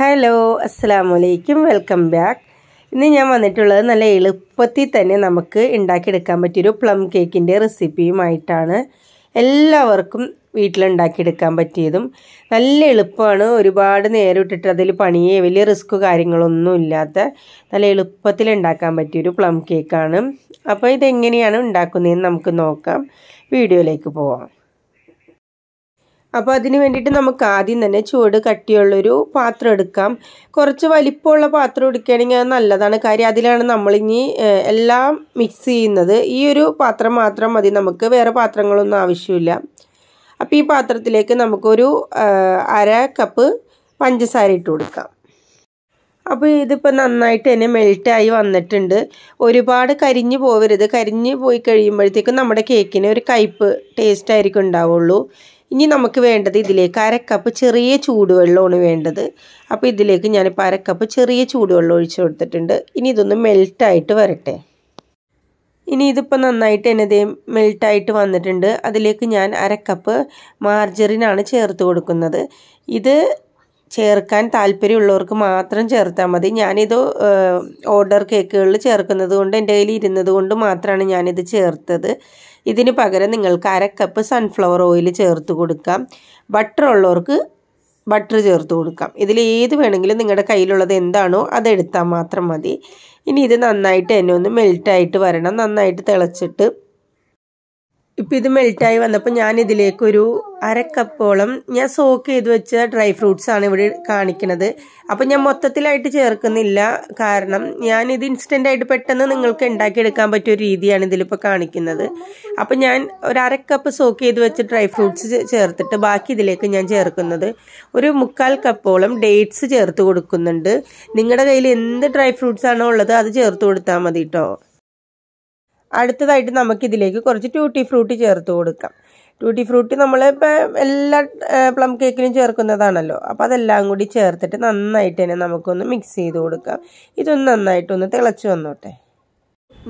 hello അസ്സാം വലൈക്കും welcome back ഇന്ന് ഞാൻ വന്നിട്ടുള്ളത് നല്ല എളുപ്പത്തിൽ തന്നെ നമുക്ക് ഉണ്ടാക്കിയെടുക്കാൻ പറ്റിയൊരു പ്ലം കേക്കിൻ്റെ റെസിപ്പിയുമായിട്ടാണ് എല്ലാവർക്കും വീട്ടിലുണ്ടാക്കിയെടുക്കാൻ പറ്റിയതും നല്ല എളുപ്പമാണ് ഒരുപാട് നേരം ഇട്ടിട്ട് അതിൽ പണിയേ വലിയ റിസ്ക് കാര്യങ്ങളൊന്നും ഇല്ലാത്ത നല്ല എളുപ്പത്തിൽ ഉണ്ടാക്കാൻ പറ്റിയൊരു പ്ലം കേക്കാണ് അപ്പോൾ ഇതെങ്ങനെയാണ് ഉണ്ടാക്കുന്നതെന്ന് നമുക്ക് നോക്കാം വീഡിയോയിലേക്ക് പോവാം അപ്പോൾ അതിന് വേണ്ടിയിട്ട് നമുക്ക് ആദ്യം തന്നെ ചൂട് കട്ടിയുള്ളൊരു പാത്രം എടുക്കാം കുറച്ച് വലിപ്പമുള്ള പാത്രം എടുക്കുകയാണെങ്കിൽ അത് നല്ലതാണ് കാര്യം അതിലാണ് നമ്മളിനി എല്ലാം മിക്സ് ചെയ്യുന്നത് ഈ ഒരു പാത്രം മാത്രം മതി നമുക്ക് വേറെ പാത്രങ്ങളൊന്നും ആവശ്യമില്ല അപ്പോൾ ഈ പാത്രത്തിലേക്ക് നമുക്കൊരു അര കപ്പ് പഞ്ചസാര ഇട്ട് കൊടുക്കാം അപ്പോൾ ഇതിപ്പോൾ നന്നായിട്ട് തന്നെ മെൽറ്റായി വന്നിട്ടുണ്ട് ഒരുപാട് കരിഞ്ഞു പോവരുത് കരിഞ്ഞു പോയി കഴിയുമ്പോഴത്തേക്കും നമ്മുടെ കേക്കിന് ഒരു കയ്പ്പ് ടേസ്റ്റ് ആയിരിക്കും ഉണ്ടാവുള്ളൂ ഇനി നമുക്ക് വേണ്ടത് ഇതിലേക്ക് അരക്കപ്പ് ചെറിയ ചൂടുവെള്ളമാണ് വേണ്ടത് അപ്പോൾ ഇതിലേക്ക് ഞാനിപ്പോൾ അരക്കപ്പ് ചെറിയ ചൂടുവെള്ളം ഒഴിച്ചു കൊടുത്തിട്ടുണ്ട് ഇനി ഇതൊന്ന് മെൽറ്റായിട്ട് വരട്ടെ ഇനി ഇതിപ്പോൾ നന്നായിട്ട് എന്നതേ മെൽട്ടായിട്ട് വന്നിട്ടുണ്ട് അതിലേക്ക് ഞാൻ അരക്കപ്പ് മാർജറിനാണ് ചേർത്ത് കൊടുക്കുന്നത് ഇത് ചേർക്കാൻ താല്പര്യമുള്ളവർക്ക് മാത്രം ചേർത്താൽ മതി ഞാനിത് ഓർഡർ കേക്കുകളിൽ ചേർക്കുന്നത് കൊണ്ട് എൻ്റെ കയ്യിൽ ഇരുന്നത് കൊണ്ട് മാത്രമാണ് ഞാനിത് ചേർത്തത് ഇതിന് പകരം നിങ്ങൾക്ക് അര കപ്പ് സൺഫ്ലവർ ഓയിൽ ചേർത്ത് കൊടുക്കാം ബട്ടർ ഉള്ളവർക്ക് ബട്ടർ ചേർത്ത് കൊടുക്കാം ഇതിൽ ഏത് വേണമെങ്കിലും നിങ്ങളുടെ കയ്യിലുള്ളത് എന്താണോ അതെടുത്താൽ മാത്രം മതി ഇനി ഇത് നന്നായിട്ട് എന്നെ ഒന്ന് മെൽറ്റായിട്ട് വരണം നന്നായിട്ട് തിളച്ചിട്ട് ഇപ്പോൾ ഇത് മെൽറ്റായി വന്നപ്പോൾ ഞാൻ ഇതിലേക്കൊരു അരക്കപ്പോളം ഞാൻ സോക്ക് ചെയ്ത് വെച്ച ഡ്രൈ ഫ്രൂട്ട്സ് ആണ് ഇവിടെ കാണിക്കുന്നത് അപ്പോൾ ഞാൻ മൊത്തത്തിലായിട്ട് ചേർക്കുന്നില്ല കാരണം ഞാൻ ഇത് ഇൻസ്റ്റൻ്റ് ആയിട്ട് പെട്ടെന്ന് നിങ്ങൾക്ക് ഉണ്ടാക്കിയെടുക്കാൻ പറ്റിയ ഒരു രീതിയാണ് ഇതിലിപ്പോൾ കാണിക്കുന്നത് അപ്പോൾ ഞാൻ ഒരു അരക്കപ്പ് സോക്ക് ചെയ്ത് വെച്ച ഡ്രൈ ഫ്രൂട്ട്സ് ചേർത്തിട്ട് ബാക്കി ഇതിലേക്ക് ഞാൻ ചേർക്കുന്നത് ഒരു മുക്കാൽ കപ്പോളം ഡേറ്റ്സ് ചേർത്ത് കൊടുക്കുന്നുണ്ട് നിങ്ങളുടെ കയ്യിൽ എന്ത് ഡ്രൈ ഫ്രൂട്ട്സ് ആണോ ഉള്ളത് അത് ചേർത്ത് കൊടുത്താൽ മതി കേട്ടോ അടുത്തതായിട്ട് നമുക്കിതിലേക്ക് കുറച്ച് ട്യൂട്ടി ഫ്രൂട്ടി ചേർത്ത് കൊടുക്കാം ട്യൂട്ടി ഫ്രൂട്ടി നമ്മൾ ഇപ്പം എല്ലാ പ്ലം കേക്കിനും ചേർക്കുന്നതാണല്ലോ അപ്പോൾ അതെല്ലാം കൂടി ചേർത്തിട്ട് നന്നായിട്ട് തന്നെ നമുക്കൊന്ന് മിക്സ് ചെയ്ത് കൊടുക്കാം ഇതൊന്ന് നന്നായിട്ടൊന്ന് തിളച്ച് വന്നോട്ടെ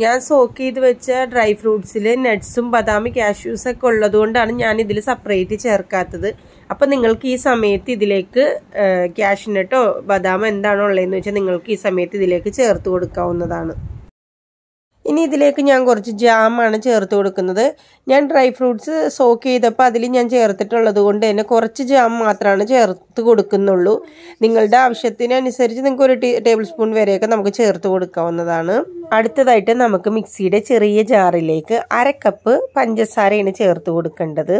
ഞാൻ സോക്ക് ചെയ്ത് വെച്ച ഡ്രൈ ഫ്രൂട്ട്സിൽ നട്ട്സും ബദാമി കാഷ്യൂസൊക്കെ ഉള്ളതുകൊണ്ടാണ് ഞാൻ ഇതിൽ സെപ്പറേറ്റ് ചേർക്കാത്തത് അപ്പം നിങ്ങൾക്ക് ഈ സമയത്ത് ഇതിലേക്ക് ക്യാഷ്യൂ ബദാം ബദാമോ എന്താണോ ഉള്ളതെന്ന് വെച്ചാൽ നിങ്ങൾക്ക് ഈ സമയത്ത് ഇതിലേക്ക് ചേർത്ത് കൊടുക്കാവുന്നതാണ് ഇനി ഇതിലേക്ക് ഞാൻ കുറച്ച് ജാമാണ് ചേർത്ത് കൊടുക്കുന്നത് ഞാൻ ഡ്രൈ ഫ്രൂട്ട്സ് സോക്ക് ചെയ്തപ്പോൾ അതിൽ ഞാൻ ചേർത്തിട്ടുള്ളത് കൊണ്ട് തന്നെ കുറച്ച് ജാം മാത്രമാണ് ചേർത്ത് കൊടുക്കുന്നുള്ളൂ നിങ്ങളുടെ ആവശ്യത്തിനനുസരിച്ച് നിങ്ങൾക്ക് ഒരു ടേബിൾ സ്പൂൺ വരെയൊക്കെ നമുക്ക് ചേർത്ത് കൊടുക്കാവുന്നതാണ് അടുത്തതായിട്ട് നമുക്ക് മിക്സിയുടെ ചെറിയ ജാറിലേക്ക് അര കപ്പ് പഞ്ചസാരയാണ് ചേർത്ത് കൊടുക്കേണ്ടത്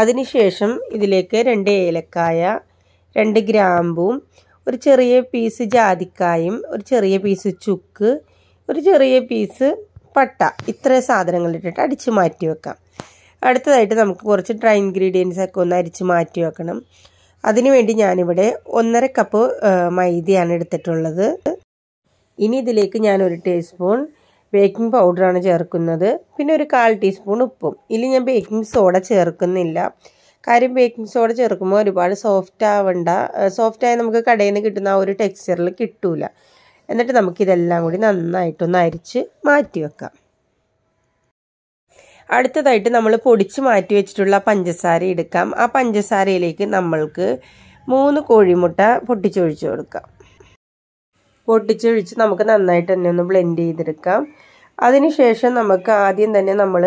അതിനുശേഷം ഇതിലേക്ക് രണ്ട് ഏലക്കായ രണ്ട് ഗ്രാമ്പും ഒരു ചെറിയ പീസ് ജാതിക്കായും ഒരു ചെറിയ പീസ് ചുക്ക് ഒരു ചെറിയ പീസ് പട്ട ഇത്രയും ഇട്ടിട്ട് അടിച്ച് മാറ്റി വെക്കാം അടുത്തതായിട്ട് നമുക്ക് കുറച്ച് ഡ്രൈ ഇൻഗ്രീഡിയൻസ് ഒക്കെ ഒന്ന് അരിച്ച് മാറ്റി വെക്കണം അതിനുവേണ്ടി ഞാനിവിടെ ഒന്നര കപ്പ് മൈദയാണ് എടുത്തിട്ടുള്ളത് ഇനി ഇതിലേക്ക് ഞാൻ ഒരു ടീസ്പൂൺ ബേക്കിംഗ് പൗഡറാണ് ചേർക്കുന്നത് പിന്നെ ഒരു കാൽ ടീസ്പൂൺ ഉപ്പും ഇതിൽ ഞാൻ ബേക്കിംഗ് സോഡ ചേർക്കുന്നില്ല കാര്യം ബേക്കിംഗ് സോഡ ചേർക്കുമ്പോൾ ഒരുപാട് സോഫ്റ്റ് ആവണ്ട സോഫ്റ്റായി നമുക്ക് കടയിൽ നിന്ന് കിട്ടുന്ന ആ ഒരു ടെക്സ്ചറിൽ കിട്ടൂല എന്നിട്ട് നമുക്കിതെല്ലാം കൂടി നന്നായിട്ടൊന്ന് അരിച്ച് മാറ്റി വെക്കാം അടുത്തതായിട്ട് നമ്മൾ പൊടിച്ച് മാറ്റി വെച്ചിട്ടുള്ള പഞ്ചസാര എടുക്കാം ആ പഞ്ചസാരയിലേക്ക് നമ്മൾക്ക് മൂന്ന് കോഴിമുട്ട പൊട്ടിച്ചൊഴിച്ച് കൊടുക്കാം പൊട്ടിച്ചൊഴിച്ച് നമുക്ക് നന്നായിട്ട് തന്നെ ഒന്ന് ബ്ലെൻഡ് ചെയ്തെടുക്കാം അതിനുശേഷം നമുക്ക് ആദ്യം തന്നെ നമ്മൾ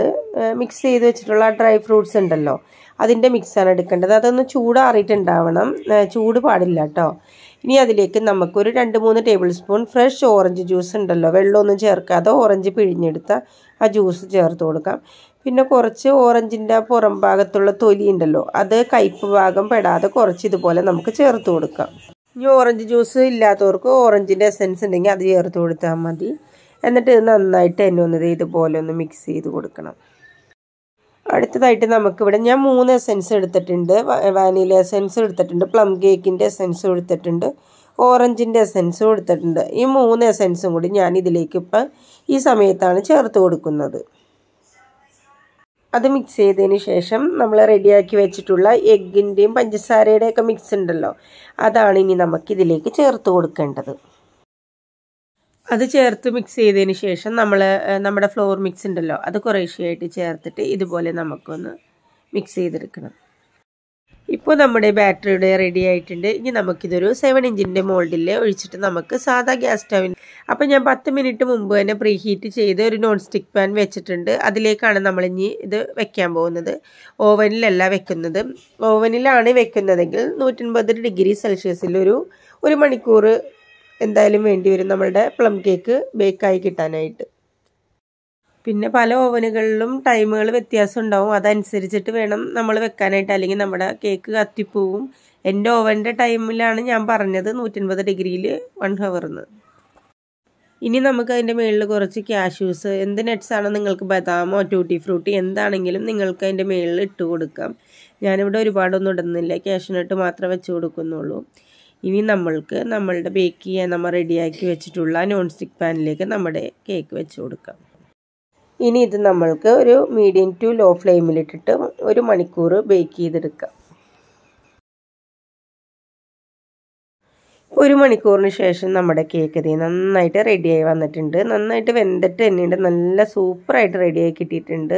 മിക്സ് ചെയ്ത് വെച്ചിട്ടുള്ള ഡ്രൈ ഫ്രൂട്ട്സ് ഉണ്ടല്ലോ അതിൻ്റെ മിക്സാണ് എടുക്കേണ്ടത് അതൊന്ന് ചൂടാറിയിട്ടുണ്ടാവണം ചൂട് പാടില്ല കേട്ടോ ഇനി അതിലേക്ക് നമുക്കൊരു രണ്ട് മൂന്ന് tablespoon fresh orange juice ഉണ്ടല്ലോ വെള്ളമൊന്നും ചേർക്കാതെ ഓറഞ്ച് പിഴിഞ്ഞെടുത്ത ആ ജ്യൂസ് ചേർത്ത് കൊടുക്കാം പിന്നെ കുറച്ച് ഓറഞ്ചിൻ്റെ പുറം ഭാഗത്തുള്ള തൊലി ഉണ്ടല്ലോ അത് കയ്പ് ഭാഗം പെടാതെ കുറച്ച് ഇതുപോലെ നമുക്ക് ചേർത്ത് കൊടുക്കാം ഇനി ഓറഞ്ച് ജ്യൂസ് ഇല്ലാത്തവർക്ക് ഓറഞ്ചിൻ്റെ എസെൻസ് ഉണ്ടെങ്കിൽ അത് ചേർത്ത് കൊടുത്താൽ മതി എന്നിട്ട് ഇത് നന്നായിട്ട് എന്നെ ഒന്ന് ഇതുപോലെ ഒന്ന് മിക്സ് ചെയ്ത് കൊടുക്കണം അടുത്തതായിട്ട് നമുക്കിവിടെ ഞാൻ മൂന്ന് എസെൻസ് എടുത്തിട്ടുണ്ട് വാനില എസെൻസ് എടുത്തിട്ടുണ്ട് പ്ലം കേക്കിൻ്റെ എസെൻസ് എടുത്തിട്ടുണ്ട് ഓറഞ്ചിൻ്റെ എസെൻസും എടുത്തിട്ടുണ്ട് ഈ മൂന്ന് എസെൻസും കൂടി ഞാൻ ഇതിലേക്ക് ഇപ്പം ഈ സമയത്താണ് ചേർത്ത് കൊടുക്കുന്നത് അത് മിക്സ് ചെയ്തതിന് ശേഷം നമ്മൾ റെഡിയാക്കി വെച്ചിട്ടുള്ള എഗ്ഗിൻ്റെയും പഞ്ചസാരയുടെയൊക്കെ മിക്സ് ഉണ്ടല്ലോ അതാണ് ഇനി നമുക്കിതിലേക്ക് ചേർത്ത് കൊടുക്കേണ്ടത് അത് ചേർത്ത് മിക്സ് ചെയ്തതിന് ശേഷം നമ്മൾ നമ്മുടെ ഫ്ലോർ മിക്സ് ഉണ്ടല്ലോ അത് കുറേശ്ശെയായിട്ട് ചേർത്തിട്ട് ഇതുപോലെ നമുക്കൊന്ന് മിക്സ് ചെയ്തെടുക്കണം ഇപ്പോൾ നമ്മുടെ ബാറ്ററിയുടെ റെഡി ആയിട്ടുണ്ട് ഇനി നമുക്കിതൊരു സെവൻ ഇഞ്ചിൻ്റെ മോൾഡിൽ ഒഴിച്ചിട്ട് നമുക്ക് സാധാ ഗ്യാസ് സ്റ്റവിന് അപ്പോൾ ഞാൻ പത്ത് മിനിറ്റ് മുമ്പ് തന്നെ പ്രീ ഹീറ്റ് ചെയ്ത് ഒരു നോൺ സ്റ്റിക്ക് പാൻ വെച്ചിട്ടുണ്ട് അതിലേക്കാണ് നമ്മൾ ഇനി ഇത് വെക്കാൻ പോകുന്നത് ഓവനിലല്ല വെക്കുന്നത് ഓവനിലാണ് വെക്കുന്നതെങ്കിൽ നൂറ്റൻപത് ഡിഗ്രി സെൽഷ്യസിലൊരു ഒരു മണിക്കൂർ എന്തായാലും വേണ്ടി വരും നമ്മളുടെ പ്ലം കേക്ക് ബേക്കായി കിട്ടാനായിട്ട് പിന്നെ പല ഓവനുകളിലും ടൈമുകൾ വ്യത്യാസം ഉണ്ടാവും അതനുസരിച്ചിട്ട് വേണം നമ്മൾ വെക്കാനായിട്ട് അല്ലെങ്കിൽ നമ്മുടെ കേക്ക് കത്തിപ്പോവും എൻ്റെ ഓവൻ്റെ ടൈമിലാണ് ഞാൻ പറഞ്ഞത് നൂറ്റൻപത് ഡിഗ്രിയിൽ വൺ ഹവറിന്ന് ഇനി നമുക്ക് അതിൻ്റെ മുകളിൽ കുറച്ച് ക്യാഷ്യൂസ് എന്ത് ആണോ നിങ്ങൾക്ക് ബദാമോ ട്യൂട്ടി ഫ്രൂട്ടി എന്താണെങ്കിലും നിങ്ങൾക്ക് അതിൻ്റെ മുകളിൽ ഇട്ട് കൊടുക്കാം ഞാനിവിടെ ഒരുപാടൊന്നും ഇടുന്നില്ല ക്യാഷ് മാത്രമേ വെച്ച് കൊടുക്കുന്നുള്ളൂ ഇനി നമ്മൾക്ക് നമ്മളുടെ ബേക്ക് ചെയ്യാൻ നമ്മൾ റെഡിയാക്കി വെച്ചിട്ടുള്ള നോൺ സ്റ്റിക്ക് പാനിലേക്ക് നമ്മുടെ കേക്ക് വെച്ച് കൊടുക്കാം ഇനി ഇത് നമ്മൾക്ക് ഒരു മീഡിയം ടു ലോ ഫ്ലെയിമിലിട്ടിട്ട് ഒരു മണിക്കൂർ ബേക്ക് ചെയ്തെടുക്കാം ഒരു മണിക്കൂറിന് ശേഷം നമ്മുടെ കേക്ക് ഇത് നന്നായിട്ട് റെഡിയായി വന്നിട്ടുണ്ട് നന്നായിട്ട് വെന്തിട്ട് തന്നെയുണ്ട് നല്ല സൂപ്പറായിട്ട് റെഡിയായി കിട്ടിയിട്ടുണ്ട്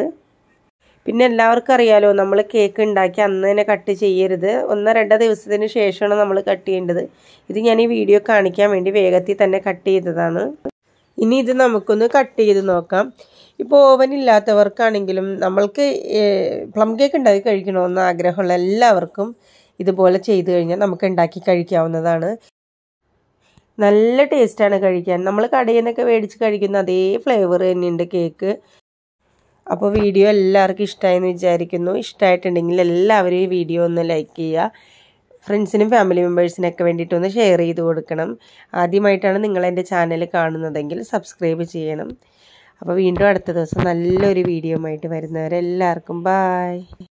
പിന്നെ എല്ലാവർക്കും അറിയാലോ നമ്മൾ കേക്ക് ഉണ്ടാക്കി അന്ന് തന്നെ കട്ട് ചെയ്യരുത് ഒന്നോ രണ്ടോ ദിവസത്തിന് ശേഷമാണ് നമ്മൾ കട്ട് ചെയ്യേണ്ടത് ഇത് ഞാൻ ഈ വീഡിയോ കാണിക്കാൻ വേണ്ടി വേഗത്തിൽ തന്നെ കട്ട് ചെയ്തതാണ് ഇനി ഇത് നമുക്കൊന്ന് കട്ട് ചെയ്ത് നോക്കാം ഇപ്പോൾ ഓവൻ ഇല്ലാത്തവർക്കാണെങ്കിലും നമ്മൾക്ക് പ്ലം കേക്ക് ഉണ്ടാക്കി കഴിക്കണമെന്ന് ആഗ്രഹമുള്ള എല്ലാവർക്കും ഇതുപോലെ ചെയ്തു കഴിഞ്ഞാൽ നമുക്ക് ഉണ്ടാക്കി കഴിക്കാവുന്നതാണ് നല്ല ടേസ്റ്റാണ് കഴിക്കാൻ നമ്മൾ കടയിൽ നിന്നൊക്കെ മേടിച്ച് കഴിക്കുന്ന അതേ ഫ്ലേവർ തന്നെയുണ്ട് കേക്ക് അപ്പോൾ വീഡിയോ എല്ലാവർക്കും ഇഷ്ടമായെന്ന് വിചാരിക്കുന്നു ഇഷ്ടമായിട്ടുണ്ടെങ്കിൽ എല്ലാവരും ഈ വീഡിയോ ഒന്ന് ലൈക്ക് ചെയ്യുക ഫ്രണ്ട്സിനും ഫാമിലി മെമ്പേഴ്സിനൊക്കെ വേണ്ടിയിട്ടൊന്ന് ഷെയർ ചെയ്ത് കൊടുക്കണം ആദ്യമായിട്ടാണ് നിങ്ങൾ എൻ്റെ ചാനൽ കാണുന്നതെങ്കിൽ സബ്സ്ക്രൈബ് ചെയ്യണം അപ്പോൾ വീണ്ടും അടുത്ത ദിവസം നല്ലൊരു വീഡിയോ ആയിട്ട് വരുന്നവരെല്ലാവർക്കും എല്ലാവർക്കും ബായ്